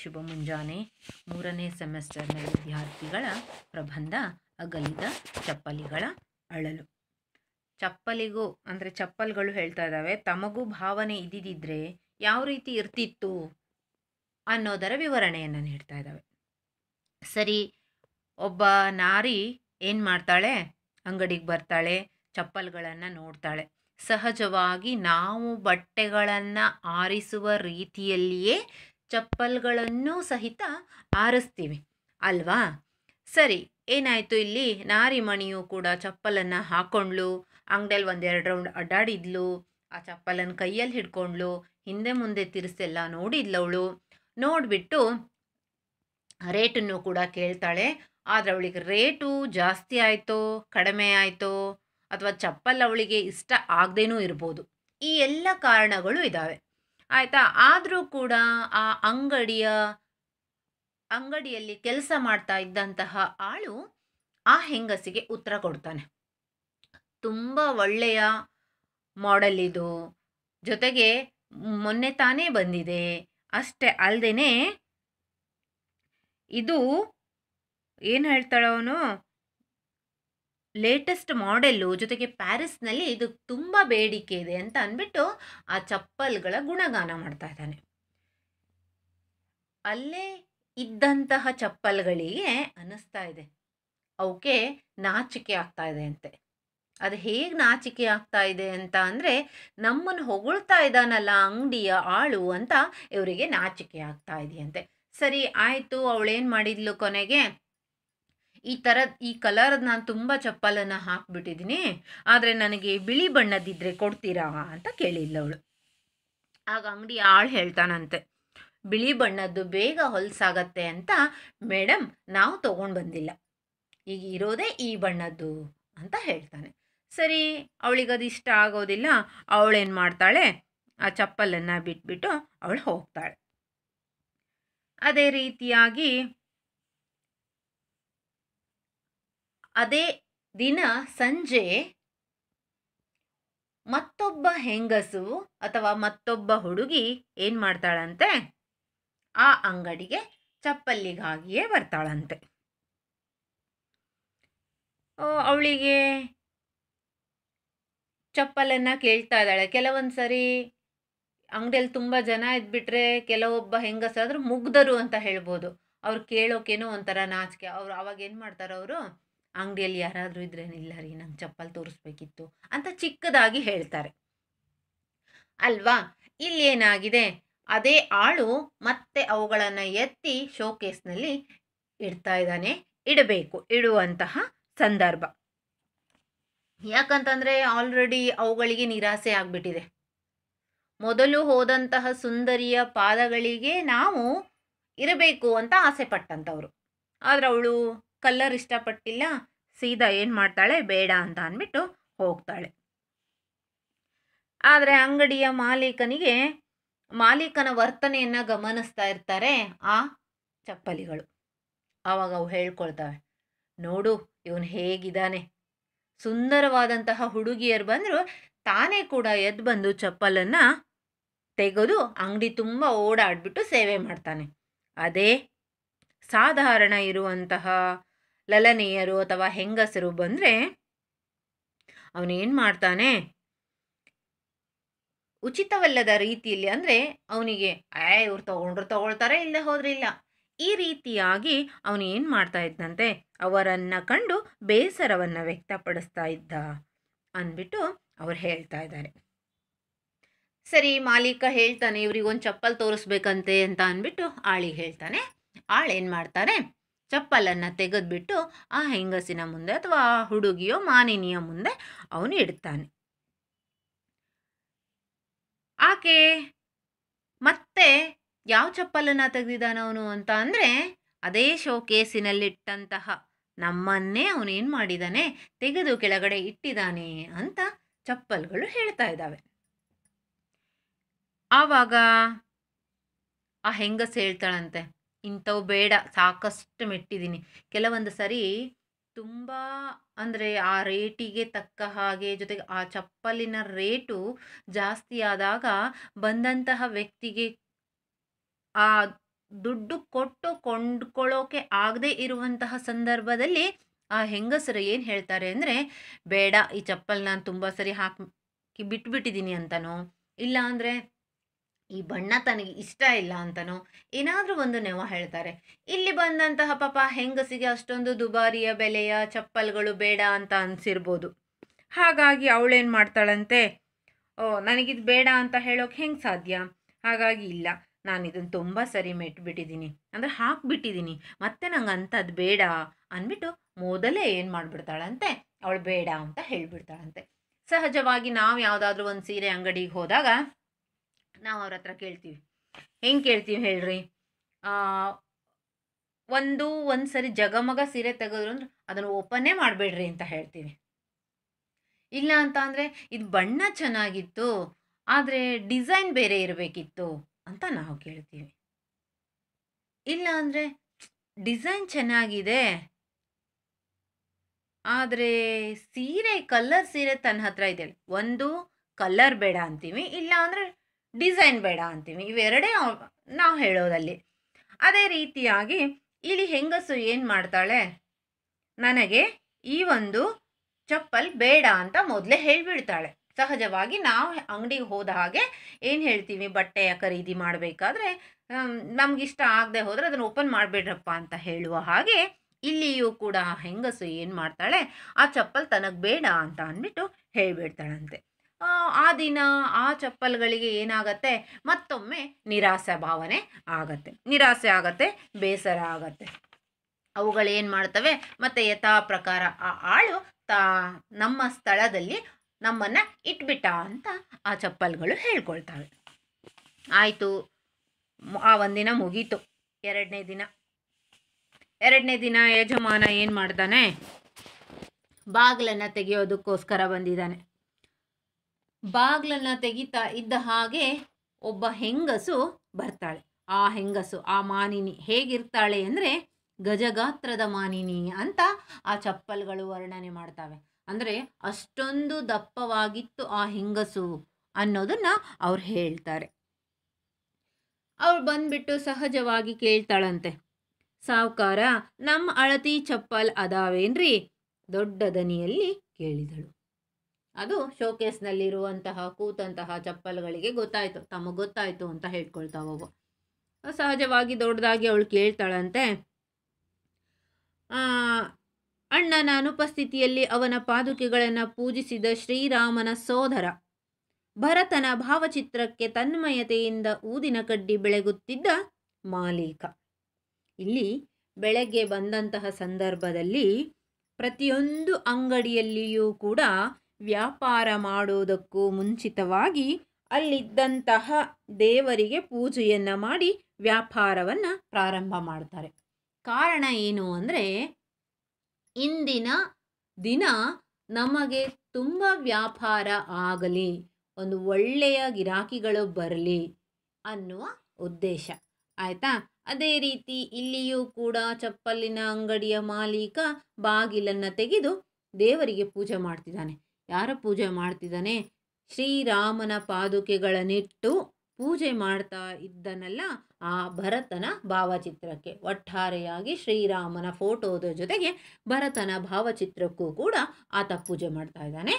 ಶುಭ ಮುಂಜಾನೆ ಮೂರನೇ ಸೆಮೆಸ್ಟರ್ನ ವಿದ್ಯಾರ್ಥಿಗಳ ಪ್ರಬಂಧ ಅಗಲಿದ ಚಪ್ಪಲಿಗಳ ಅಳಲು ಚಪ್ಪಲಿಗೂ ಅಂದರೆ ಚಪ್ಪಲ್ಗಳು ಹೇಳ್ತಾ ಇದ್ದಾವೆ ತಮಗೂ ಭಾವನೆ ಇದ್ದಿದ್ದರೆ ಯಾವ ರೀತಿ ಇರ್ತಿತ್ತು ಅನ್ನೋದರ ವಿವರಣೆಯನ್ನು ನೀಡ್ತಾ ಇದ್ದಾವೆ ಸರಿ ಒಬ್ಬ ನಾರಿ ಏನು ಮಾಡ್ತಾಳೆ ಅಂಗಡಿಗೆ ಬರ್ತಾಳೆ ಚಪ್ಪಲ್ಗಳನ್ನು ನೋಡ್ತಾಳೆ ಸಹಜವಾಗಿ ನಾವು ಬಟ್ಟೆಗಳನ್ನು ಆರಿಸುವ ರೀತಿಯಲ್ಲಿಯೇ ಚಪ್ಪಲ್ಗಳನ್ನೂ ಸಹಿತ ಆರಿಸ್ತೀವಿ ಅಲ್ವಾ ಸರಿ ಏನಾಯಿತು ಇಲ್ಲಿ ನಾರಿಮಣಿಯು ಕೂಡ ಚಪ್ಪಲನ್ನು ಹಾಕೊಂಡ್ಲು ಅಂಗಡಿಯಲ್ಲಿ ಒಂದೆರಡು ರೌಂಡ್ ಅಡ್ಡಾಡಿದ್ಲು ಆ ಚಪ್ಪಲನ್ನು ಕೈಯಲ್ಲಿ ಹಿಡ್ಕೊಂಡ್ಲು ಹಿಂದೆ ಮುಂದೆ ತಿರ್ಸೆಲ್ಲ ನೋಡಿದ್ಲವಳು ನೋಡಿಬಿಟ್ಟು ರೇಟನ್ನು ಕೂಡ ಕೇಳ್ತಾಳೆ ಆದರೆ ಅವಳಿಗೆ ರೇಟು ಜಾಸ್ತಿ ಆಯಿತೋ ಕಡಿಮೆ ಆಯಿತೋ ಅಥವಾ ಚಪ್ಪಲ್ ಅವಳಿಗೆ ಇಷ್ಟ ಆಗದೇನೂ ಇರ್ಬೋದು ಈ ಎಲ್ಲ ಕಾರಣಗಳು ಇದ್ದಾವೆ ಆಯಿತಾ ಆದರೂ ಕೂಡ ಆ ಅಂಗಡಿಯ ಅಂಗಡಿಯಲ್ಲಿ ಕೆಲಸ ಮಾಡ್ತಾ ಇದ್ದಂತಹ ಆಳು ಆ ಹೆಂಗಸಿಗೆ ಉತ್ತರ ಕೊಡ್ತಾನೆ ತುಂಬ ಒಳ್ಳೆಯ ಮಾಡೆಲ್ ಇದು ಜೊತೆಗೆ ಮೊನ್ನೆ ತಾನೇ ಬಂದಿದೆ ಅಷ್ಟೇ ಅಲ್ಲದೆ ಇದು ಏನು ಹೇಳ್ತಾಳವನು ಲೇಟೆಸ್ಟ್ ಮಾಡೆಲ್ಲು ಜೊತೆಗೆ ಪ್ಯಾರಿಸ್ನಲ್ಲಿ ಇದು ತುಂಬ ಬೇಡಿಕೆ ಇದೆ ಅಂತ ಅಂದ್ಬಿಟ್ಟು ಆ ಚಪ್ಪಲ್ಗಳ ಗುಣಗಾನ ಮಾಡ್ತಾ ಇದ್ದಾನೆ ಅಲ್ಲೇ ಇದ್ದಂತಹ ಚಪ್ಪಲ್ಗಳಿಗೆ ಅನ್ನಿಸ್ತಾ ಇದೆ ಅವಕ್ಕೆ ನಾಚಿಕೆ ಆಗ್ತಾ ಇದೆ ಅಂತೆ ಅದು ಹೇಗೆ ನಾಚಿಕೆ ಆಗ್ತಾ ಇದೆ ಅಂತ ಅಂದರೆ ನಮ್ಮನ್ನು ಹೊಗಳ್ತಾ ಇದ್ದಾನಲ್ಲ ಅಂಗಡಿಯ ಆಳು ಅಂತ ಇವರಿಗೆ ನಾಚಿಕೆ ಆಗ್ತಾ ಇದೆಯಂತೆ ಸರಿ ಆಯಿತು ಅವಳೇನು ಮಾಡಿದ್ಲು ಕೊನೆಗೆ ಈ ಥರದ ಈ ಕಲರ್ ನಾನು ತುಂಬ ಚಪ್ಪಲನ್ನು ಹಾಕಿಬಿಟ್ಟಿದ್ದೀನಿ ಆದರೆ ನನಗೆ ಬಿಳಿ ಬಣ್ಣದಿದ್ದರೆ ಕೊಡ್ತೀರಾ ಅಂತ ಕೇಳಿಲ್ಲ ಅವಳು ಆಗ ಅಂಗಡಿ ಆಳು ಹೇಳ್ತಾನಂತೆ ಬಿಳಿ ಬಣ್ಣದ್ದು ಬೇಗ ಹೊಲಸಾಗತ್ತೆ ಅಂತ ಮೇಡಮ್ ನಾವು ತೊಗೊಂಡು ಬಂದಿಲ್ಲ ಈಗ ಇರೋದೇ ಈ ಬಣ್ಣದ್ದು ಅಂತ ಹೇಳ್ತಾನೆ ಸರಿ ಅವಳಿಗದು ಇಷ್ಟ ಆಗೋದಿಲ್ಲ ಅವಳೇನು ಮಾಡ್ತಾಳೆ ಆ ಚಪ್ಪಲನ್ನು ಬಿಟ್ಬಿಟ್ಟು ಅವಳು ಹೋಗ್ತಾಳೆ ಅದೇ ರೀತಿಯಾಗಿ ಅದೇ ದಿನ ಸಂಜೆ ಮತ್ತೊಬ್ಬ ಹೆಂಗಸು ಅಥವಾ ಮತ್ತೊಬ್ಬ ಹುಡುಗಿ ಏನು ಮಾಡ್ತಾಳಂತೆ ಆ ಅಂಗಡಿಗೆ ಚಪ್ಪಲಿಗಾಗಿಯೇ ಬರ್ತಾಳಂತೆ ಅವಳಿಗೆ ಚಪ್ಪಲನ್ನು ಕೇಳ್ತಾ ಇದ್ದಾಳೆ ಕೆಲವೊಂದು ಸರಿ ಅಂಗಡಿಯಲ್ಲಿ ತುಂಬ ಜನ ಇದ್ಬಿಟ್ರೆ ಕೆಲವೊಬ್ಬ ಹೆಂಗಸಾದರೂ ಮುಗ್ದರು ಅಂತ ಹೇಳ್ಬೋದು ಅವ್ರು ಕೇಳೋಕೇನೋ ಒಂಥರ ನಾಚಿಕೆ ಅವ್ರು ಅವಾಗ ಏನು ಮಾಡ್ತಾರೆ ಅವರು ಅಂಗಡಿಯಲ್ಲಿ ಯಾರಾದರೂ ಇದ್ರೆ ಇಲ್ಲ ರೀ ನಂಗೆ ಚಪ್ಪಲ್ ತೋರಿಸ್ಬೇಕಿತ್ತು ಅಂತ ಚಿಕ್ಕದಾಗಿ ಹೇಳ್ತಾರೆ ಅಲ್ವಾ ಇಲ್ಲೇನಾಗಿದೆ ಅದೇ ಆಳು ಮತ್ತೆ ಅವುಗಳನ್ನು ಎತ್ತಿ ಶೋಕೇಸ್ನಲ್ಲಿ ಇಡ್ತಾ ಇದ್ದಾನೆ ಇಡಬೇಕು ಇಡುವಂತಹ ಸಂದರ್ಭ ಯಾಕಂತಂದರೆ ಆಲ್ರೆಡಿ ಅವುಗಳಿಗೆ ನಿರಾಸೆ ಆಗ್ಬಿಟ್ಟಿದೆ ಮೊದಲು ಹೋದಂತಹ ಸುಂದರಿಯ ಪಾದಗಳಿಗೆ ನಾವು ಇರಬೇಕು ಅಂತ ಆಸೆ ಪಟ್ಟಂಥವ್ರು ಆದರೆ ಅವಳು ಕಲ್ಲರ್ ಇಷ್ಟಪಟ್ಟಿಲ್ಲ ಸೀದಾ ಏನು ಮಾಡ್ತಾಳೆ ಬೇಡ ಅಂತ ಅಂದ್ಬಿಟ್ಟು ಹೋಗ್ತಾಳೆ ಆದರೆ ಅಂಗಡಿಯ ಮಾಲೀಕನಿಗೆ ಮಾಲೀಕನ ವರ್ತನೆಯನ್ನು ಗಮನಿಸ್ತಾ ಇರ್ತಾರೆ ಆ ಚಪ್ಪಲಿಗಳು ಆವಾಗ ಅವು ಹೇಳ್ಕೊಳ್ತಾವೆ ನೋಡು ಇವನು ಹೇಗಿದ್ದಾನೆ ಸುಂದರವಾದಂತಹ ಹುಡುಗಿಯರು ಬಂದರೂ ತಾನೇ ಕೂಡ ಎದ್ದು ಬಂದು ಚಪ್ಪಲನ್ನು ತೆಗೆದು ಅಂಗಡಿ ತುಂಬ ಓಡಾಡ್ಬಿಟ್ಟು ಸೇವೆ ಮಾಡ್ತಾನೆ ಅದೇ ಸಾಧಾರಣ ಇರುವಂತಹ ಲಲನೆಯರು ಅಥವಾ ಹೆಂಗಸರು ಬಂದರೆ ಅವನೇನು ಮಾಡ್ತಾನೆ ಉಚಿತವಲ್ಲದ ರೀತಿಯಲ್ಲಿ ಅಂದರೆ ಅವನಿಗೆ ಆಯ್ ಇವ್ರು ತಗೊಂಡ್ರು ತಗೊಳ್ತಾರೆ ಇಲ್ಲೇ ಹೋದ್ರಿಲ್ಲ ಈ ರೀತಿಯಾಗಿ ಅವನು ಏನು ಮಾಡ್ತಾ ಇದ್ದಂತೆ ಅವರನ್ನು ಕಂಡು ಬೇಸರವನ್ನು ವ್ಯಕ್ತಪಡಿಸ್ತಾ ಇದ್ದ ಅಂದ್ಬಿಟ್ಟು ಅವ್ರು ಹೇಳ್ತಾ ಇದ್ದಾರೆ ಸರಿ ಮಾಲೀಕ ಹೇಳ್ತಾನೆ ಇವ್ರಿಗೊಂದು ಚಪ್ಪಲ್ ತೋರಿಸ್ಬೇಕಂತೆ ಅಂತ ಅಂದ್ಬಿಟ್ಟು ಆಳಿಗೆ ಹೇಳ್ತಾನೆ ಆಳು ಏನು ಮಾಡ್ತಾರೆ ಚಪ್ಪಲನ್ನು ತೆಗೆದುಬಿಟ್ಟು ಆ ಹೆಂಗಸಿನ ಮುಂದೆ ಅಥವಾ ಆ ಹುಡುಗಿಯೋ ಮಾನಿನಿಯ ಮುಂದೆ ಅವನು ಇಡ್ತಾನೆ ಆಕೆ ಮತ್ತೆ ಯಾವ ಚಪ್ಪಲನ್ನು ಅವನು ಅಂತ ಅಂದರೆ ಅದೇ ಶೋ ಕೇಸಿನಲ್ಲಿಟ್ಟಂತಹ ನಮ್ಮನ್ನೇ ಅವನೇನು ಮಾಡಿದ್ದಾನೆ ತೆಗೆದು ಕೆಳಗಡೆ ಇಟ್ಟಿದ್ದಾನೆ ಅಂತ ಚಪ್ಪಲ್ಗಳು ಹೇಳ್ತಾ ಇದ್ದಾವೆ ಆವಾಗ ಆ ಹೆಂಗಸು ಹೇಳ್ತಾಳಂತೆ ಇಂಥವು ಬೇಡ ಸಾಕಷ್ಟು ಮೆಟ್ಟಿದ್ದೀನಿ ಕೆಲವೊಂದು ಸರಿ ತುಂಬ ಅಂದರೆ ಆ ರೇಟಿಗೆ ತಕ್ಕ ಹಾಗೆ ಜೊತೆಗೆ ಆ ಚಪ್ಪಲಿನ ರೇಟು ಜಾಸ್ತಿ ಆದಾಗ ಬಂದಂತಹ ವ್ಯಕ್ತಿಗೆ ಆ ದುಡ್ಡು ಕೊಟ್ಟು ಕೊಂಡ್ಕೊಳ್ಳೋಕೆ ಆಗದೇ ಇರುವಂತಹ ಸಂದರ್ಭದಲ್ಲಿ ಆ ಹೆಂಗಸರು ಏನು ಹೇಳ್ತಾರೆ ಅಂದರೆ ಬೇಡ ಈ ಚಪ್ಪಲ್ ನಾನು ತುಂಬ ಸರಿ ಹಾಕಿ ಬಿಟ್ಬಿಟ್ಟಿದ್ದೀನಿ ಅಂತನೋ ಇಲ್ಲ ಅಂದರೆ ಈ ಬಣ್ಣ ತನಗೆ ಇಷ್ಟ ಇಲ್ಲ ಅಂತನೋ ಏನಾದರೂ ಒಂದು ನೆವ ಹೇಳ್ತಾರೆ ಇಲ್ಲಿ ಬಂದಂತಹ ಪಾಪ ಹೆಂಗಸಿಗೆ ಅಷ್ಟೊಂದು ದುಬಾರಿಯ ಬೆಲೆಯ ಚಪ್ಪಲ್ಗಳು ಬೇಡ ಅಂತ ಅನಿಸಿರ್ಬೋದು ಹಾಗಾಗಿ ಅವಳೇನು ಮಾಡ್ತಾಳಂತೆ ಓ ನನಗಿದು ಬೇಡ ಅಂತ ಹೇಳೋಕೆ ಹೆಂಗೆ ಸಾಧ್ಯ ಹಾಗಾಗಿ ಇಲ್ಲ ನಾನು ಇದನ್ನು ತುಂಬ ಸರಿ ಮೆಟ್ಬಿಟ್ಟಿದ್ದೀನಿ ಅಂದರೆ ಹಾಕ್ಬಿಟ್ಟಿದ್ದೀನಿ ಮತ್ತೆ ನಂಗೆ ಅಂಥದ್ದು ಬೇಡ ಅಂದ್ಬಿಟ್ಟು ಮೊದಲೇ ಏನು ಮಾಡಿಬಿಡ್ತಾಳಂತೆ ಅವಳು ಬೇಡ ಅಂತ ಹೇಳ್ಬಿಡ್ತಾಳಂತೆ ಸಹಜವಾಗಿ ನಾವು ಯಾವುದಾದ್ರೂ ಒಂದು ಸೀರೆ ಅಂಗಡಿಗೆ ಹೋದಾಗ ನಾವು ಅವ್ರ ಹತ್ರ ಕೇಳ್ತೀವಿ ಹೆಂಗೆ ಕೇಳ್ತೀವಿ ಹೇಳ್ರಿ ಒಂದು ಒಂದು ಸರಿ ಜಗಮಗ ಸೀರೆ ತೆಗೆದ್ರು ಅಂದ್ರೆ ಅದನ್ನು ಓಪನ್ನೇ ಮಾಡಬೇಡ್ರಿ ಅಂತ ಹೇಳ್ತೀವಿ ಇಲ್ಲ ಅಂತ ಅಂದರೆ ಇದು ಬಣ್ಣ ಚೆನ್ನಾಗಿತ್ತು ಆದರೆ ಡಿಸೈನ್ ಬೇರೆ ಇರಬೇಕಿತ್ತು ಅಂತ ನಾವು ಕೇಳ್ತೀವಿ ಇಲ್ಲ ಅಂದರೆ ಡಿಸೈನ್ ಚೆನ್ನಾಗಿದೆ ಆದರೆ ಸೀರೆ ಕಲರ್ ಸೀರೆ ತನ್ನ ಹತ್ರ ಇದೆ ಒಂದು ಕಲರ್ ಬೇಡ ಅಂತೀವಿ ಇಲ್ಲ ಅಂದರೆ ಡಿಸೈನ್ ಬೇಡ ಅಂತೀವಿ ಇವೆರಡೇ ನಾವು ಹೇಳೋದಲ್ಲಿ ಅದೇ ರೀತಿಯಾಗಿ ಇಲ್ಲಿ ಹೆಂಗಸು ಏನು ಮಾಡ್ತಾಳೆ ನನಗೆ ಈ ಒಂದು ಚಪ್ಪಲ್ ಬೇಡ ಅಂತ ಮೊದಲೇ ಹೇಳಿಬಿಡ್ತಾಳೆ ಸಹಜವಾಗಿ ನಾವು ಅಂಗಡಿಗೆ ಹೋದ ಹಾಗೆ ಏನು ಹೇಳ್ತೀವಿ ಬಟ್ಟೆಯ ಖರೀದಿ ಮಾಡಬೇಕಾದ್ರೆ ನಮಗಿಷ್ಟ ಆಗದೆ ಹೋದರೆ ಅದನ್ನು ಓಪನ್ ಮಾಡಬೇಡ್ರಪ್ಪ ಅಂತ ಹೇಳುವ ಹಾಗೆ ಇಲ್ಲಿಯೂ ಕೂಡ ಹೆಂಗಸು ಏನು ಮಾಡ್ತಾಳೆ ಆ ಚಪ್ಪಲ್ ತನಗೆ ಬೇಡ ಅಂತ ಅಂದ್ಬಿಟ್ಟು ಹೇಳಿಬಿಡ್ತಾಳಂತೆ ಆ ದಿನ ಆ ಚಪ್ಪಲ್ಗಳಿಗೆ ಏನಾಗತ್ತೆ ಮತ್ತೊಮ್ಮೆ ನಿರಾಸೆ ಭಾವನೆ ಆಗತ್ತೆ ನಿರಾಸೆ ಆಗತ್ತೆ ಬೇಸರ ಆಗತ್ತೆ ಅವುಗಳೇನು ಮಾಡ್ತವೆ ಮತ್ತು ಯಥಾ ಪ್ರಕಾರ ಆ ಆಳು ತಾ ನಮ್ಮ ಸ್ಥಳದಲ್ಲಿ ನಮ್ಮನ್ನು ಇಟ್ಬಿಟ್ಟ ಅಂತ ಆ ಚಪ್ಪಲ್ಗಳು ಹೇಳ್ಕೊಳ್ತವೆ ಆಯಿತು ಆ ಒಂದಿನ ಮುಗೀತು ಎರಡನೇ ದಿನ ಎರಡನೇ ದಿನ ಯಜಮಾನ ಏನು ಮಾಡ್ತಾನೆ ಬಾಗಿಲನ್ನು ತೆಗೆಯೋದಕ್ಕೋಸ್ಕರ ಬಂದಿದ್ದಾನೆ ಬಾಗ್ಲನ್ನು ತೆಗಿತಾ ಇದ್ದ ಹಾಗೆ ಒಬ್ಬ ಹೆಂಗಸು ಬರ್ತಾಳೆ ಆ ಹೆಂಗಸು ಆ ಮಾನಿನಿ ಹೇಗಿರ್ತಾಳೆ ಅಂದರೆ ಗಜಗಾತ್ರದ ಮಾನಿನಿ ಅಂತ ಆ ಚಪ್ಪಲ್ಗಳು ವರ್ಣನೆ ಮಾಡ್ತವೆ ಅಂದರೆ ಅಷ್ಟೊಂದು ದಪ್ಪವಾಗಿತ್ತು ಆ ಹೆಂಗಸು ಅನ್ನೋದನ್ನ ಅವ್ರು ಹೇಳ್ತಾರೆ ಅವ್ರು ಬಂದ್ಬಿಟ್ಟು ಸಹಜವಾಗಿ ಕೇಳ್ತಾಳಂತೆ ಸಾವುಕಾರ ನಮ್ಮ ಅಳತಿ ಚಪ್ಪಲ್ ಅದಾವೇನ್ರಿ ದೊಡ್ಡ ದನಿಯಲ್ಲಿ ಕೇಳಿದಳು ಅದು ಶೋಕೇಸ್ನಲ್ಲಿರುವಂತಹ ಕೂತಂತಹ ಚಪ್ಪಲುಗಳಿಗೆ ಗೊತ್ತಾಯಿತು ತಮಗೆ ಗೊತ್ತಾಯಿತು ಅಂತ ಹೇಳ್ಕೊಳ್ತಾವವು ಸಹಜವಾಗಿ ದೊಡ್ಡದಾಗಿ ಅವಳು ಕೇಳ್ತಾಳಂತೆ ಅಣ್ಣನ ಅನುಪಸ್ಥಿತಿಯಲ್ಲಿ ಅವನ ಪಾದುಕೆಗಳನ್ನು ಪೂಜಿಸಿದ ಶ್ರೀರಾಮನ ಸೋದರ ಭರತನ ಭಾವಚಿತ್ರಕ್ಕೆ ತನ್ಮಯತೆಯಿಂದ ಊದಿನ ಕಡ್ಡಿ ಬೆಳಗುತ್ತಿದ್ದ ಮಾಲೀಕ ಇಲ್ಲಿ ಬೆಳಗ್ಗೆ ಬಂದಂತಹ ಸಂದರ್ಭದಲ್ಲಿ ಪ್ರತಿಯೊಂದು ಅಂಗಡಿಯಲ್ಲಿಯೂ ಕೂಡ ವ್ಯಾಪಾರ ಮಾಡುವುದಕ್ಕೂ ಮುಂಚಿತವಾಗಿ ಅಲ್ಲಿದ್ದಂತಹ ದೇವರಿಗೆ ಪೂಜೆಯನ್ನು ಮಾಡಿ ವ್ಯಾಪಾರವನ್ನು ಪ್ರಾರಂಭ ಮಾಡ್ತಾರೆ ಕಾರಣ ಏನು ಅಂದರೆ ಇಂದಿನ ದಿನ ನಮಗೆ ತುಂಬ ವ್ಯಾಪಾರ ಆಗಲಿ ಒಂದು ಒಳ್ಳೆಯ ಗಿರಾಕಿಗಳು ಬರಲಿ ಅನ್ನುವ ಉದ್ದೇಶ ಆಯಿತಾ ಅದೇ ರೀತಿ ಇಲ್ಲಿಯೂ ಕೂಡ ಚಪ್ಪಲಿನ ಅಂಗಡಿಯ ಮಾಲೀಕ ಬಾಗಿಲನ್ನು ತೆಗೆದು ದೇವರಿಗೆ ಪೂಜೆ ಮಾಡ್ತಿದ್ದಾನೆ ಯಾರ ಪೂಜೆ ಮಾಡ್ತಿದ್ದಾನೆ ಶ್ರೀರಾಮನ ಪಾದುಕೆಗಳನ್ನಿಟ್ಟು ಪೂಜೆ ಮಾಡ್ತಾ ಇದ್ದನಲ್ಲ ಆ ಭರತನ ಭಾವಚಿತ್ರಕ್ಕೆ ಒಟ್ಟಾರೆಯಾಗಿ ಶ್ರೀರಾಮನ ಫೋಟೋದ ಜೊತೆಗೆ ಭರತನ ಭಾವಚಿತ್ರಕ್ಕೂ ಕೂಡ ಆತ ಪೂಜೆ ಮಾಡ್ತಾ ಇದ್ದಾನೆ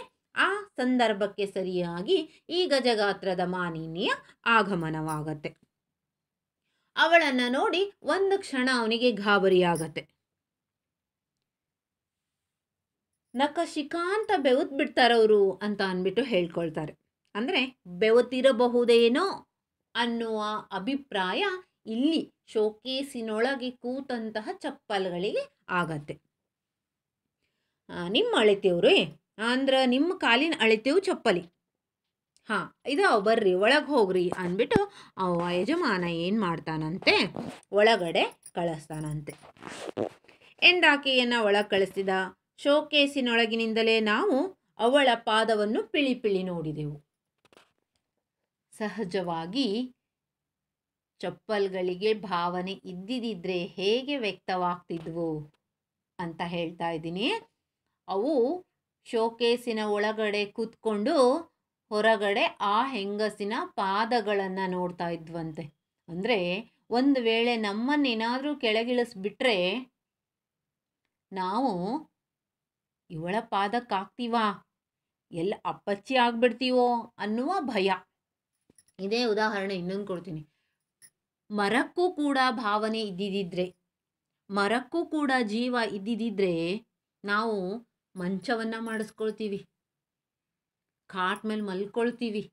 ಆ ಸಂದರ್ಭಕ್ಕೆ ಸರಿಯಾಗಿ ಈ ಗಜಗಾತ್ರದ ಮಾನಿನಿಯ ಆಗಮನವಾಗತ್ತೆ ಅವಳನ್ನು ನೋಡಿ ಒಂದು ಕ್ಷಣ ಅವನಿಗೆ ಗಾಬರಿಯಾಗತ್ತೆ ನಕಶಿಕಾಂತ ಅಂತ ಬೆವತ್ ಅವರು ಅಂತ ಅಂದ್ಬಿಟ್ಟು ಹೇಳ್ಕೊಳ್ತಾರೆ ಅಂದರೆ ಬೆವತಿರಬಹುದೇನೋ ಅನ್ನುವ ಅಭಿಪ್ರಾಯ ಇಲ್ಲಿ ಶೋಕೇಸಿನೊಳಗೆ ಕೂತಂತಹ ಚಪ್ಪಲ್ಗಳಿಗೆ ಆಗತ್ತೆ ನಿಮ್ಮ ಅಳಿತೇವ್ರಿ ಅಂದ್ರೆ ನಿಮ್ಮ ಕಾಲಿನ ಅಳಿತೇವು ಚಪ್ಪಲಿ ಹಾಂ ಇದು ಬರ್ರಿ ಒಳಗೆ ಹೋಗ್ರಿ ಅಂದ್ಬಿಟ್ಟು ಯಜಮಾನ ಏನು ಮಾಡ್ತಾನಂತೆ ಒಳಗಡೆ ಕಳಿಸ್ತಾನಂತೆ ಎಂದಾಕೆಯನ್ನು ಒಳಗೆ ಕಳಿಸಿದ ಶೋಕೇಸಿನೊಳಗಿನಿಂದಲೇ ನಾವು ಅವಳ ಪಾದವನ್ನು ಪಿಳಿಪಿಳಿ ನೋಡಿದೆವು ಸಹಜವಾಗಿ ಚಪ್ಪಲ್ಗಳಿಗೆ ಭಾವನೆ ಇದ್ದಿದ್ರೆ ಹೇಗೆ ವ್ಯಕ್ತವಾಗ್ತಿದ್ವು ಅಂತ ಹೇಳ್ತಾ ಇದ್ದೀನಿ ಅವು ಶೋಕೇಸಿನ ಒಳಗಡೆ ಕೂತ್ಕೊಂಡು ಹೊರಗಡೆ ಆ ಹೆಂಗಸಿನ ಪಾದಗಳನ್ನು ನೋಡ್ತಾ ಇದ್ವಂತೆ ಅಂದರೆ ಒಂದು ವೇಳೆ ನಮ್ಮನ್ನೇನಾದರೂ ಕೆಳಗಿಳಿಸ್ಬಿಟ್ರೆ ನಾವು ಇವಳ ಪಾದಕ್ಕಾಗ್ತೀವಾ ಎಲ್ಲ ಅಪ್ಪಚ್ಚಿ ಆಗ್ಬಿಡ್ತೀವೋ ಅನ್ನುವ ಭಯ ಇದೇ ಉದಾಹರಣೆ ಇನ್ನೊಂದು ಕೊಡ್ತೀನಿ ಮರಕ್ಕೂ ಕೂಡ ಭಾವನೆ ಇದ್ದಿದ್ದಿದ್ರೆ ಮರಕ್ಕೂ ಕೂಡ ಜೀವ ಇದ್ದಿದ್ರೆ ನಾವು ಮಂಚವನ್ನು ಮಾಡಿಸ್ಕೊಳ್ತೀವಿ ಕಾಟ್ ಮೇಲೆ ಮಲ್ಕೊಳ್ತೀವಿ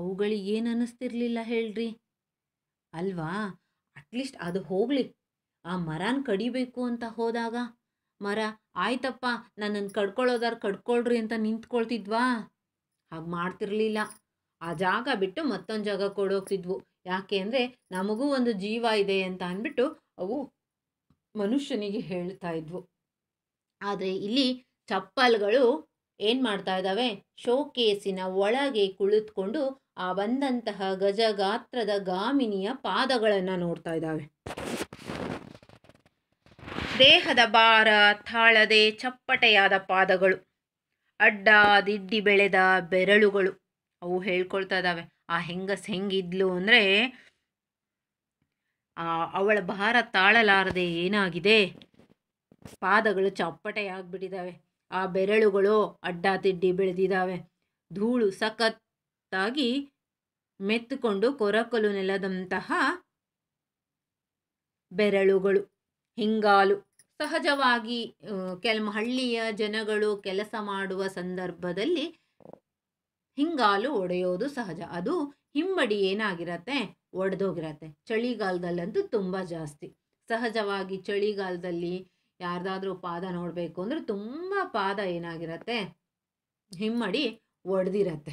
ಅವುಗಳಿಗೆ ಏನು ಅನ್ನಿಸ್ತಿರ್ಲಿಲ್ಲ ಹೇಳ್ರಿ ಅಲ್ವಾ ಅಟ್ಲೀಸ್ಟ್ ಅದು ಹೋಗಲಿ ಆ ಮರನ ಕಡಿಬೇಕು ಅಂತ ಹೋದಾಗ ಮರ ಆಯ್ತಪ್ಪ ನನ್ನನ್ನು ಕಡ್ಕೊಳ್ಳೋದಾರ ಕಡ್ಕೊಳ್ರಿ ಅಂತ ನಿಂತ್ಕೊಳ್ತಿದ್ವಾ ಹಾಗೆ ಮಾಡ್ತಿರಲಿಲ್ಲ ಆ ಜಾಗ ಬಿಟ್ಟು ಮತ್ತೊಂದು ಜಾಗ ಕೊಡೋಗ್ತಿದ್ವು ಯಾಕೆ ಅಂದರೆ ನಮಗೂ ಒಂದು ಜೀವ ಇದೆ ಅಂತ ಅಂದ್ಬಿಟ್ಟು ಅವು ಮನುಷ್ಯನಿಗೆ ಹೇಳ್ತಾ ಇದ್ವು ಆದರೆ ಇಲ್ಲಿ ಚಪ್ಪಲ್ಗಳು ಏನು ಮಾಡ್ತಾ ಇದ್ದಾವೆ ಶೋಕೇಸಿನ ಒಳಗೆ ಕುಳಿತುಕೊಂಡು ಆ ಬಂದಂತಹ ಗಜಗಾತ್ರದ ಗಾಮಿನಿಯ ಪಾದಗಳನ್ನು ನೋಡ್ತಾ ಇದ್ದಾವೆ ದೇಹದ ಭಾರ ತಾಳದೆ ಚಪ್ಪಟೆಯಾದ ಪಾದಗಳು ಅಡ್ಡ ದಿಡ್ಡಿ ಬೆಳೆದ ಬೆರಳುಗಳು ಅವು ಹೇಳ್ಕೊಳ್ತಾ ಇದ್ದಾವೆ ಆ ಹೆಂಗಸ್ ಹೆಂಗಿದ್ಲು ಅಂದರೆ ಅವಳ ಭಾರ ತಾಳಲಾರದೆ ಏನಾಗಿದೆ ಪಾದಗಳು ಚಪ್ಪಟೆ ಆ ಬೆರಳುಗಳು ಅಡ್ಡ ತಿಡ್ಡಿ ಬೆಳೆದಿದ್ದಾವೆ ಧೂಳು ಸಖತ್ತಾಗಿ ಮೆತ್ತುಕೊಂಡು ಕೊರಕಲು ನೆಲದಂತಹ ಬೆರಳುಗಳು ಹಿಂಗಾಲು ಸಹಜವಾಗಿ ಕೆಲ ಹಳ್ಳಿಯ ಜನಗಳು ಕೆಲಸ ಮಾಡುವ ಸಂದರ್ಭದಲ್ಲಿ ಹಿಂಗಾಲು ಒಡೆಯೋದು ಸಹಜ ಅದು ಹಿಂಬಡಿ ಏನಾಗಿರತ್ತೆ ಒಡೆದೋಗಿರತ್ತೆ ಚಳಿಗಾಲದಲ್ಲಂತೂ ತುಂಬ ಜಾಸ್ತಿ ಸಹಜವಾಗಿ ಚಳಿಗಾಲದಲ್ಲಿ ಯಾರ್ದಾದ್ರೂ ಪಾದ ನೋಡಬೇಕು ಅಂದರೆ ತುಂಬ ಪಾದ ಏನಾಗಿರತ್ತೆ ಹಿಮ್ಮಡಿ ಒಡೆದಿರತ್ತೆ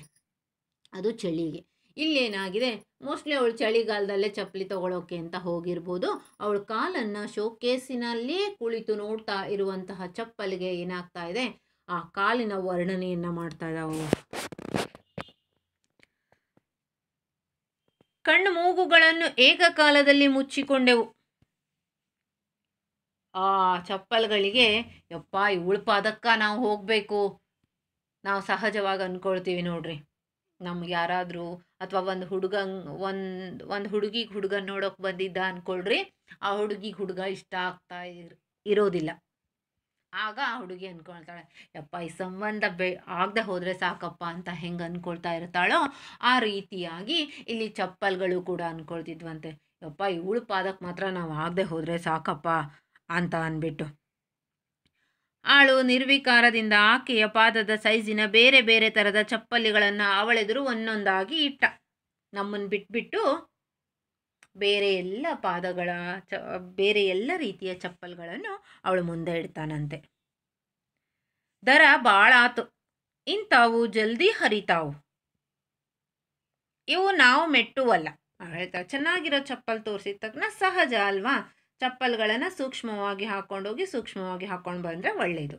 ಅದು ಚಳಿಗೆ ಇಲ್ಲೇನಾಗಿದೆ ಮೋಸ್ಟ್ಲಿ ಅವಳು ಚಳಿಗಾಲದಲ್ಲೇ ಚಪ್ಪಲಿ ತಗೊಳ್ಳೋಕೆ ಅಂತ ಹೋಗಿರ್ಬೋದು ಅವಳು ಕಾಲನ್ನು ಶೋಕೇಸಿನಲ್ಲೇ ಕುಳಿತು ನೋಡ್ತಾ ಇರುವಂತಹ ಚಪ್ಪಲಿಗೆ ಏನಾಗ್ತಾ ಇದೆ ಆ ಕಾಲಿನ ವರ್ಣನೆಯನ್ನು ಮಾಡ್ತಾ ಇದ್ದಾವೆ ಕಣ್ಣು ಮೂಗುಗಳನ್ನು ಏಕಕಾಲದಲ್ಲಿ ಮುಚ್ಚಿಕೊಂಡೆವು ಆ ಚಪ್ಪಲ್ಗಳಿಗೆ ಯಪ್ಪ ಇವಳು ಪಾದಕ್ಕ ನಾವು ಹೋಗಬೇಕು ನಾವು ಸಹಜವಾಗಿ ಅಂದ್ಕೊಳ್ತೀವಿ ನೋಡ್ರಿ ನಮ್ಗೆ ಯಾರಾದರೂ ಅಥವಾ ಒಂದು ಹುಡುಗ ಒಂದು ಒಂದು ಹುಡುಗಿಗೆ ಹುಡುಗ ನೋಡೋಕೆ ಬಂದಿದ್ದ ಅಂದ್ಕೊಳ್ರಿ ಆ ಹುಡುಗಿಗೆ ಹುಡುಗ ಇಷ್ಟ ಆಗ್ತಾ ಇರ್ ಇರೋದಿಲ್ಲ ಆಗ ಆ ಹುಡುಗಿ ಅಂದ್ಕೊಳ್ತಾಳೆ ಯಪ್ಪ ಈ ಸಂಬಂಧ ಬೆ ಆಗದೆ ಹೋದರೆ ಸಾಕಪ್ಪ ಅಂತ ಹೆಂಗೆ ಅಂದ್ಕೊಳ್ತಾ ಇರ್ತಾಳೋ ಆ ರೀತಿಯಾಗಿ ಇಲ್ಲಿ ಚಪ್ಪಲ್ಗಳು ಕೂಡ ಅಂದ್ಕೊಳ್ತಿದ್ವಂತೆ ಯಪ್ಪ ಇವಳು ಪಾದಕ್ಕೆ ಮಾತ್ರ ನಾವು ಆಗದೆ ಹೋದರೆ ಸಾಕಪ್ಪ ಅಂತ ಅಂದ್ಬಿಟ್ಟು ಆಳು ನಿರ್ವಿಕಾರದಿಂದ ಆಕೆಯ ಪಾದದ ಸೈಜಿನ ಬೇರೆ ಬೇರೆ ಥರದ ಚಪ್ಪಲಿಗಳನ್ನು ಅವಳೆದುರು ಒಂದೊಂದಾಗಿ ಇಟ್ಟ ನಮ್ಮನ್ನು ಬಿಟ್ಬಿಟ್ಟು ಬೇರೆ ಎಲ್ಲ ಪಾದಗಳ ಚ ಬೇರೆ ಎಲ್ಲ ರೀತಿಯ ಚಪ್ಪಲ್ಗಳನ್ನು ಅವಳು ಮುಂದೆ ಇಡ್ತಾನಂತೆ ದರ ಭಾಳ ಆತು ಇಂಥವು ಜಲ್ದಿ ಹರಿತಾವು ಇವು ನಾವು ಮೆಟ್ಟುವಲ್ಲ ಚೆನ್ನಾಗಿರೋ ಚಪ್ಪಲ್ ತೋರಿಸಿದ ತಕ್ಷಣ ಸಹಜ ಅಲ್ವಾ ಚಪ್ಪಲ್ಗಳನ್ನು ಸೂಕ್ಷ್ಮವಾಗಿ ಹಾಕ್ಕೊಂಡೋಗಿ ಸೂಕ್ಷ್ಮವಾಗಿ ಹಾಕ್ಕೊಂಡು ಬಂದರೆ ಒಳ್ಳೆಯದು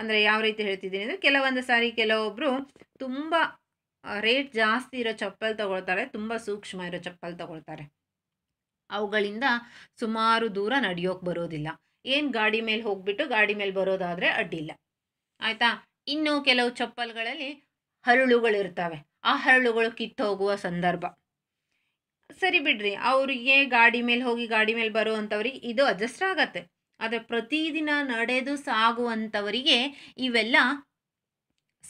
ಅಂದರೆ ಯಾವ ರೀತಿ ಹೇಳ್ತಿದ್ದೀನಿ ಅಂದರೆ ಕೆಲವೊಂದು ಸಾರಿ ಕೆಲವೊಬ್ಬರು ತುಂಬ ರೇಟ್ ಜಾಸ್ತಿ ಇರೋ ಚಪ್ಪಲ್ ತಗೊಳ್ತಾರೆ ತುಂಬ ಸೂಕ್ಷ್ಮ ಇರೋ ಚಪ್ಪಲ್ ತಗೊಳ್ತಾರೆ ಅವುಗಳಿಂದ ಸುಮಾರು ದೂರ ನಡೆಯೋಕೆ ಬರೋದಿಲ್ಲ ಏನು ಗಾಡಿ ಮೇಲೆ ಹೋಗ್ಬಿಟ್ಟು ಗಾಡಿ ಮೇಲೆ ಬರೋದಾದರೆ ಅಡ್ಡಿಲ್ಲ ಆಯಿತಾ ಇನ್ನು ಕೆಲವು ಚಪ್ಪಲ್ಗಳಲ್ಲಿ ಹರಳುಗಳಿರ್ತವೆ ಆ ಹರಳುಗಳು ಕಿತ್ತೋಗುವ ಸಂದರ್ಭ ಸರಿ ಬಿಡ್ರಿ ಅವರಿಗೆ ಗಾಡಿ ಮೇಲೆ ಹೋಗಿ ಗಾಡಿ ಮೇಲೆ ಬರೋ ಇದು ಅಡ್ಜಸ್ಟ್ ಆಗತ್ತೆ ಆದರೆ ಪ್ರತಿದಿನ ನಡೆದು ಸಾಗುವಂಥವರಿಗೆ ಇವೆಲ್ಲ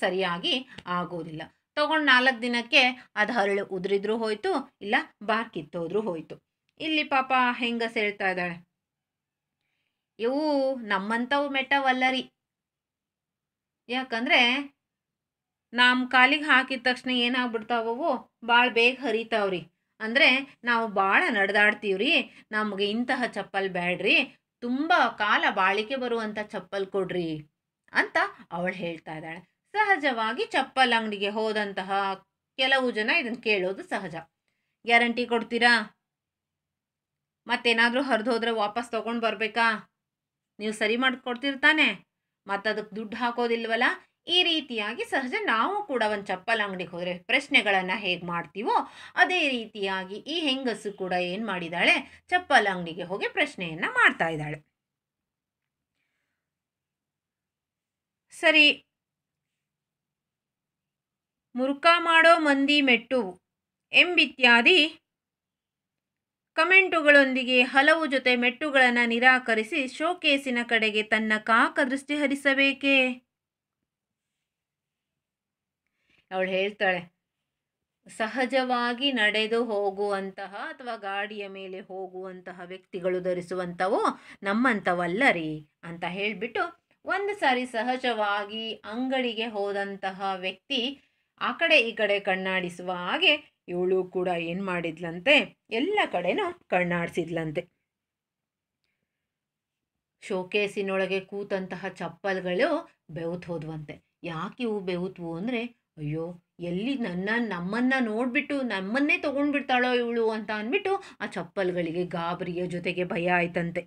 ಸರಿಯಾಗಿ ಆಗೋದಿಲ್ಲ ತಗೊಂಡು ನಾಲ್ಕು ದಿನಕ್ಕೆ ಅದು ಹರಳು ಉದುರಿದ್ರೂ ಹೋಯಿತು ಇಲ್ಲ ಬಾರ್ ಕಿತ್ತೋದ್ರೂ ಹೋಯಿತು ಇಲ್ಲಿ ಪಾಪ ಹೆಂಗ ಹೇಳ್ತಾ ಇದ್ದಾಳೆ ಇವು ನಮ್ಮಂಥವು ಮೆಟ್ಟವಲ್ಲ ರೀ ಯಾಕಂದರೆ ನಮ್ಮ ಕಾಲಿಗೆ ಹಾಕಿದ ತಕ್ಷಣ ಏನಾಗ್ಬಿಡ್ತಾವೋ ಭಾಳ ಬೇಗ ಹರಿತಾವ್ರಿ ಅಂದರೆ ನಾವು ಭಾಳ ನಡೆದಾಡ್ತೀವ್ರಿ ನಮಗೆ ಇಂತಹ ಚಪ್ಪಲ್ ಬೇಡ್ರಿ ತುಂಬ ಕಾಲ ಬಾಳಿಕೆ ಬರುವಂಥ ಚಪ್ಪಲ್ ಕೊಡ್ರಿ ಅಂತ ಅವಳು ಹೇಳ್ತಾ ಇದ್ದಾಳೆ ಸಹಜವಾಗಿ ಚಪ್ಪಲ್ ಅಂಗಡಿಗೆ ಹೋದಂತಹ ಕೆಲವು ಜನ ಇದನ್ನು ಕೇಳೋದು ಸಹಜ ಗ್ಯಾರಂಟಿ ಕೊಡ್ತೀರಾ ಮತ್ತೇನಾದರೂ ಹರಿದು ಹೋದರೆ ವಾಪಸ್ ತೊಗೊಂಡು ಬರಬೇಕಾ ನೀವು ಸರಿ ಮಾಡಿಕೊಡ್ತಿರ್ತಾನೆ ಮತ್ತದಕ್ಕೆ ದುಡ್ಡು ಹಾಕೋದಿಲ್ವಲ್ಲ ಈ ರೀತಿಯಾಗಿ ಸಹಜ ನಾವು ಕೂಡ ಒಂದು ಚಪ್ಪಲ್ ಅಂಗಡಿಗೆ ಹೋದರೆ ಪ್ರಶ್ನೆಗಳನ್ನು ಹೇಗೆ ಮಾಡ್ತೀವೋ ಅದೇ ರೀತಿಯಾಗಿ ಈ ಹೆಂಗಸು ಕೂಡ ಏನು ಮಾಡಿದಾಳೆ ಚಪ್ಪಲ್ ಅಂಗಡಿಗೆ ಹೋಗಿ ಪ್ರಶ್ನೆಯನ್ನು ಮಾಡ್ತಾ ಇದ್ದಾಳೆ ಸರಿ ಮುರುಕ ಮಾಡೋ ಮಂದಿ ಮೆಟ್ಟು ಎಂಬಿತ್ಯಾದಿ ಕಮೆಂಟುಗಳೊಂದಿಗೆ ಹಲವು ಜೊತೆ ಮೆಟ್ಟುಗಳನ್ನು ನಿರಾಕರಿಸಿ ಶೋಕೇಸಿನ ಕಡೆಗೆ ತನ್ನ ಕಾಕ ದೃಷ್ಟಿ ಹರಿಸಬೇಕೇ ಅವಳು ಹೇಳ್ತಾಳೆ ಸಹಜವಾಗಿ ನಡೆದು ಹೋಗುವಂತಹ ಅಥವಾ ಗಾಡಿಯ ಮೇಲೆ ಹೋಗುವಂತಹ ವ್ಯಕ್ತಿಗಳು ಧರಿಸುವಂಥವೋ ನಮ್ಮಂಥವಲ್ಲ ರೀ ಅಂತ ಹೇಳಿಬಿಟ್ಟು ಒಂದು ಸಾರಿ ಸಹಜವಾಗಿ ಅಂಗಡಿಗೆ ಹೋದಂತಹ ವ್ಯಕ್ತಿ ಆ ಕಡೆ ಈ ಕಡೆ ಕಣ್ಣಾಡಿಸುವ ಹಾಗೆ ಇವಳು ಕೂಡ ಏನು ಮಾಡಿದ್ಲಂತೆ ಎಲ್ಲ ಕಡೆನೂ ಕಣ್ಣಾಡಿಸಿದ್ಲಂತೆ ಶೋಕೇಸಿನೊಳಗೆ ಕೂತಂತಹ ಚಪ್ಪಲ್ಗಳು ಬೆವುತ್ ಹೋದ್ವಂತೆ ಯಾಕೆ ಇವು ಬೆವುತ್ವು ಅಂದರೆ ಅಯ್ಯೋ ಎಲ್ಲಿ ನನ್ನ ನಮ್ಮನ್ನು ನೋಡ್ಬಿಟ್ಟು ನಮ್ಮನ್ನೇ ತಗೊಂಡ್ಬಿಡ್ತಾಳೋ ಇವಳು ಅಂತ ಅಂದ್ಬಿಟ್ಟು ಆ ಚಪ್ಪಲ್ಗಳಿಗೆ ಗಾಬರಿಯ ಜೊತೆಗೆ ಭಯ ಆಯ್ತಂತೆ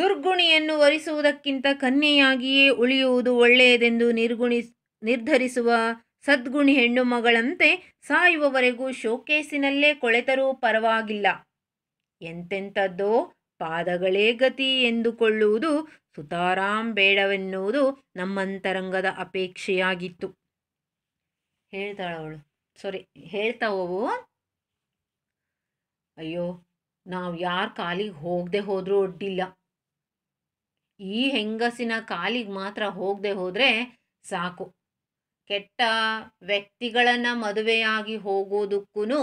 ದುರ್ಗುಣಿಯನ್ನು ವರಿಸುವುದಕ್ಕಿಂತ ಕನ್ಯೆಯಾಗಿಯೇ ಉಳಿಯುವುದು ಒಳ್ಳೆಯದೆಂದು ನಿರ್ಗುಣಿ ನಿರ್ಧರಿಸುವ ಸದ್ಗುಣಿ ಹೆಣ್ಣು ಮಗಳಂತೆ ಸಾಯುವವರೆಗೂ ಶೋಕೇಸಿನಲ್ಲೇ ಕೊಳೆತರೂ ಪರವಾಗಿಲ್ಲ ಎಂತೆಂಥದ್ದೋ ಪಾದಗಳೇ ಗತಿ ಎಂದುಕೊಳ್ಳುವುದು ಸುತಾರಾಮ್ ಬೇಡವೆನ್ನುವುದು ನಮ್ಮಂತರಂಗದ ಅಪೇಕ್ಷೆಯಾಗಿತ್ತು ಹೇಳ್ತಾಳವಳು ಸಾರಿ ಹೇಳ್ತಾವವು ಅಯ್ಯೋ ನಾವು ಯಾರ ಕಾಲಿಗೆ ಹೋಗದೆ ಹೋದರೂ ಒಡ್ಡಿಲ್ಲ ಈ ಹೆಂಗಸಿನ ಕಾಲಿಗೆ ಮಾತ್ರ ಹೋಗದೆ ಹೋದರೆ ಸಾಕು ಕೆಟ್ಟ ವ್ಯಕ್ತಿಗಳನ್ನು ಮದುವೆಯಾಗಿ ಹೋಗೋದಕ್ಕೂ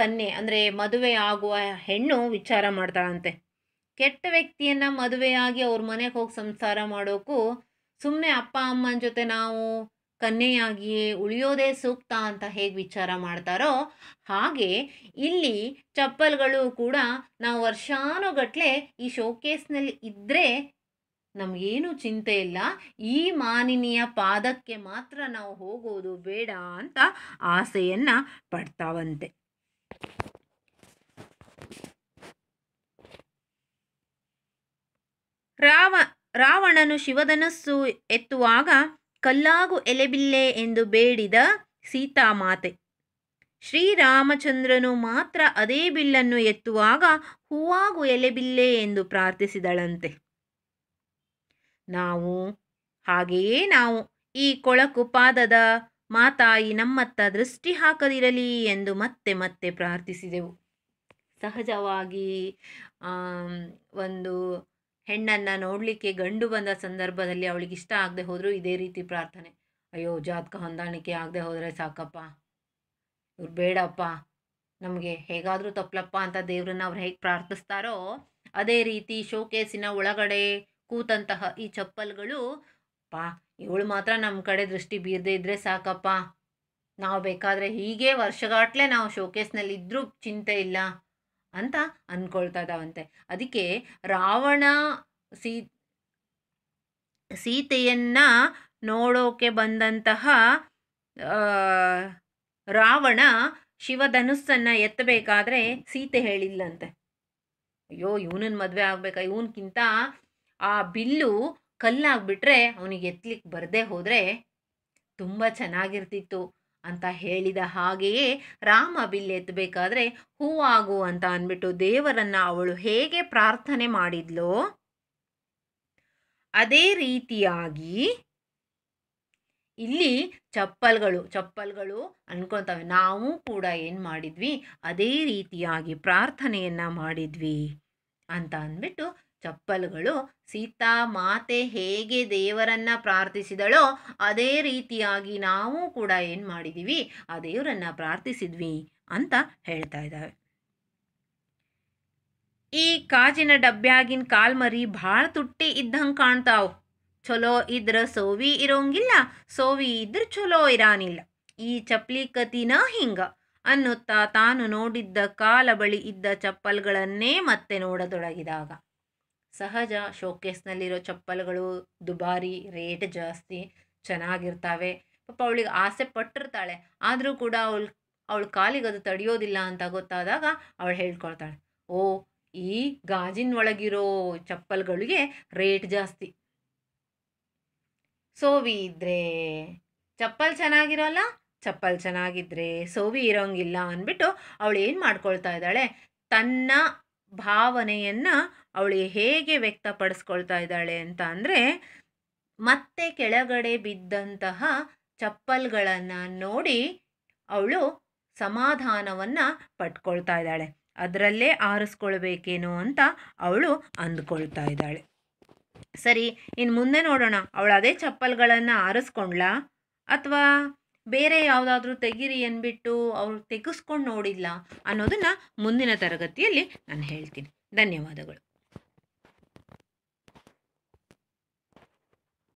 ಕನ್ನೆ ಅಂದರೆ ಮದುವೆ ಆಗುವ ಹೆಣ್ಣು ವಿಚಾರ ಮಾಡ್ತಾಳಂತೆ ಕೆಟ್ಟ ವ್ಯಕ್ತಿಯನ್ನು ಮದುವೆಯಾಗಿ ಅವ್ರ ಮನೆಗೆ ಹೋಗಿ ಸಂಸಾರ ಮಾಡೋಕ್ಕೂ ಸುಮ್ಮನೆ ಅಪ್ಪ ಅಮ್ಮನ ಜೊತೆ ನಾವು ಕನ್ಯೆಯಾಗಿಯೇ ಉಳಿಯೋದೇ ಸೂಕ್ತ ಅಂತ ಹೇಗೆ ವಿಚಾರ ಮಾಡ್ತಾರೋ ಹಾಗೆ ಇಲ್ಲಿ ಚಪ್ಪಲ್ಗಳು ಕೂಡ ನಾವು ವರ್ಷಾನುಗಟ್ಲೆ ಈ ಶೋಕೇಸ್ನಲ್ಲಿ ಇದ್ದರೆ ನಮಗೇನು ಚಿಂತೆ ಇಲ್ಲ ಈ ಮಾನಿನಿಯ ಪಾದಕ್ಕೆ ಮಾತ್ರ ನಾವು ಹೋಗೋದು ಬೇಡ ಅಂತ ಆಸೆಯನ್ನು ಪಡ್ತಾವಂತೆ ರಾವ ರಾವಣನು ಶಿವಧನಸ್ಸು ಎತ್ತುವಾಗ ಕಲ್ಲಾಗು ಎಲೆಬಿಲ್ಲೆ ಎಂದು ಬೇಡಿದ ಸೀತಾಮಾತೆ ಶ್ರೀರಾಮಚಂದ್ರನು ಮಾತ್ರ ಅದೇ ಬಿಲ್ಲನ್ನು ಎತ್ತುವಾಗ ಹೂವಾಗು ಎಲೆಬಿಲ್ಲೆ ಎಂದು ಪ್ರಾರ್ಥಿಸಿದಳಂತೆ ನಾವು ಹಾಗೆಯೇ ನಾವು ಈ ಕೊಳಕು ಪಾದದ ಮಾತಾಯಿ ನಮ್ಮತ್ತ ದೃಷ್ಟಿ ಹಾಕದಿರಲಿ ಎಂದು ಮತ್ತೆ ಮತ್ತೆ ಪ್ರಾರ್ಥಿಸಿದೆವು ಸಹಜವಾಗಿ ಒಂದು ಹೆಣ್ಣನ್ನು ನೋಡಲಿಕ್ಕೆ ಗಂಡು ಬಂದ ಸಂದರ್ಭದಲ್ಲಿ ಅವಳಿಗೆ ಇಷ್ಟ ಆಗದೆ ಹೋದರೂ ಇದೇ ರೀತಿ ಪ್ರಾರ್ಥನೆ ಅಯ್ಯೋ ಜಾತಕ ಹೊಂದಾಣಿಕೆ ಆಗದೆ ಹೋದರೆ ಸಾಕಪ್ಪ ಇವ್ರು ಬೇಡಪ್ಪ ನಮಗೆ ಹೇಗಾದರೂ ತಪ್ಪಲಪ್ಪ ಅಂತ ದೇವ್ರನ್ನ ಅವ್ರು ಹೇಗೆ ಪ್ರಾರ್ಥಿಸ್ತಾರೋ ಅದೇ ರೀತಿ ಶೋಕೇಸಿನ ಒಳಗಡೆ ಕೂತಂತಹ ಈ ಚಪ್ಪಲ್ಗಳು ಪಾ ಇವಳು ಮಾತ್ರ ನಮ್ಮ ಕಡೆ ದೃಷ್ಟಿ ಬೀರದೇ ಇದ್ದರೆ ಸಾಕಪ್ಪ ನಾವು ಬೇಕಾದರೆ ಹೀಗೆ ವರ್ಷಗಾಟ್ಲೆ ನಾವು ಶೋಕೇಸ್ನಲ್ಲಿ ಇದ್ದರೂ ಚಿಂತೆ ಇಲ್ಲ ಅಂತ ಅಂದ್ಕೊಳ್ತಾ ಇದ್ದಾವಂತೆ ಅದಕ್ಕೆ ರಾವಣ ಸೀ ಸೀತೆಯನ್ನ ನೋಡೋಕೆ ಬಂದಂತಹ ರಾವಣ ಶಿವಧನುಸ್ಸನ್ನು ಎತ್ತಬೇಕಾದ್ರೆ ಸೀತೆ ಹೇಳಿಲ್ಲಂತೆ ಅಯ್ಯೋ ಇವನನ್ನ ಮದುವೆ ಆಗ್ಬೇಕಾ ಇವನಕ್ಕಿಂತ ಆ ಬಿಲ್ಲು ಕಲ್ಲಾಗ್ಬಿಟ್ರೆ ಅವನಿಗೆ ಎತ್ತಲಿಕ್ಕೆ ಬರದೇ ಹೋದರೆ ತುಂಬ ಚೆನ್ನಾಗಿರ್ತಿತ್ತು ಅಂತ ಹೇಳಿದ ಹಾಗೆಯೇ ರಾಮ ಬಿಲ್ಲೆತ್ತಬೇಕಾದ್ರೆ ಹೂವಾಗು ಅಂತ ಅಂದ್ಬಿಟ್ಟು ದೇವರನ್ನ ಅವಳು ಹೇಗೆ ಪ್ರಾರ್ಥನೆ ಮಾಡಿದ್ಲೋ ಅದೇ ರೀತಿಯಾಗಿ ಇಲ್ಲಿ ಚಪ್ಪಲ್ಗಳು ಚಪ್ಪಲ್ಗಳು ಅನ್ಕೊತವೆ ನಾವು ಕೂಡ ಏನು ಮಾಡಿದ್ವಿ ಅದೇ ರೀತಿಯಾಗಿ ಪ್ರಾರ್ಥನೆಯನ್ನು ಮಾಡಿದ್ವಿ ಅಂತ ಅಂದ್ಬಿಟ್ಟು ಚಪ್ಪಲುಗಳು ಸೀತಾ ಮಾತೆ ಹೇಗೆ ದೇವರನ್ನ ಪ್ರಾರ್ಥಿಸಿದಳೋ ಅದೇ ರೀತಿಯಾಗಿ ನಾವು ಕೂಡ ಏನು ಮಾಡಿದೀವಿ ಆ ದೇವರನ್ನ ಪ್ರಾರ್ಥಿಸಿದ್ವಿ ಅಂತ ಹೇಳ್ತಾ ಇದ್ದಾವೆ ಈ ಕಾಜಿನ ಡಬ್ಬ್ಯಾಗಿನ ಕಾಲ್ಮರಿ ಭಾಳ ತುಟ್ಟಿ ಇದ್ದಂಗೆ ಕಾಣ್ತಾವು ಚಲೋ ಇದ್ರ ಸೋವಿ ಇರೋಂಗಿಲ್ಲ ಸೋವಿ ಇದ್ರ ಚಲೋ ಇರಾನಿಲ್ಲ ಈ ಚಪ್ಪಲಿ ಕತಿನ ಹಿಂಗ ಅನ್ನುತ್ತಾ ತಾನು ನೋಡಿದ್ದ ಕಾಲ ಬಳಿ ಇದ್ದ ಚಪ್ಪಲ್ಗಳನ್ನೇ ಮತ್ತೆ ನೋಡತೊಡಗಿದಾಗ ಸಹಜ ಶೋಕೇಸ್ನಲ್ಲಿರೋ ಚಪ್ಪಲ್ಗಳು ದುಬಾರಿ ರೇಟ್ ಜಾಸ್ತಿ ಚೆನ್ನಾಗಿರ್ತಾವೆ ಪಾಪ ಅವಳಿಗೆ ಆಸೆ ಪಟ್ಟಿರ್ತಾಳೆ ಆದರೂ ಕೂಡ ಅವಳು ಅವಳ ಕಾಲಿಗೆ ಅದು ತಡೆಯೋದಿಲ್ಲ ಅಂತ ಗೊತ್ತಾದಾಗ ಅವಳು ಹೇಳ್ಕೊಳ್ತಾಳೆ ಓ ಈ ಗಾಜಿನ ಒಳಗಿರೋ ಚಪ್ಪಲ್ಗಳಿಗೆ ರೇಟ್ ಜಾಸ್ತಿ ಸೋವಿ ಇದ್ರೆ ಚಪ್ಪಲ್ ಚೆನ್ನಾಗಿರೋಲ್ಲ ಚಪ್ಪಲ್ ಚೆನ್ನಾಗಿದ್ರೆ ಸೋವಿ ಇರೋಂಗಿಲ್ಲ ಅಂದ್ಬಿಟ್ಟು ಅವಳು ಏನು ಮಾಡ್ಕೊಳ್ತಾ ಇದ್ದಾಳೆ ತನ್ನ ಭಾವನೆಯನ್ನು ಅವಳು ಹೇಗೆ ವ್ಯಕ್ತಪಡಿಸ್ಕೊಳ್ತಾ ಇದ್ದಾಳೆ ಅಂತ ಅಂದರೆ ಮತ್ತೆ ಕೆಳಗಡೆ ಬಿದ್ದಂತಹ ಚಪ್ಪಲ್ಗಳನ್ನು ನೋಡಿ ಅವಳು ಸಮಾಧಾನವನ್ನು ಪಟ್ಕೊಳ್ತಾ ಇದ್ದಾಳೆ ಅದರಲ್ಲೇ ಆರಿಸ್ಕೊಳ್ಬೇಕೇನು ಅಂತ ಅವಳು ಅಂದ್ಕೊಳ್ತಾ ಇದ್ದಾಳೆ ಸರಿ ಇನ್ನು ಮುಂದೆ ನೋಡೋಣ ಅವಳು ಅದೇ ಚಪ್ಪಲ್ಗಳನ್ನು ಆರಿಸ್ಕೊಂಡ್ಲಾ ಅಥವಾ ಬೇರೆ ಯಾವುದಾದ್ರೂ ತೆಗೀರಿ ಅಂದ್ಬಿಟ್ಟು ಅವ್ರು ತೆಗೆಸ್ಕೊಂಡು ನೋಡಿಲ್ಲ ಅನ್ನೋದನ್ನು ಮುಂದಿನ ತರಗತಿಯಲ್ಲಿ ನಾನು ಹೇಳ್ತೀನಿ ಧನ್ಯವಾದಗಳು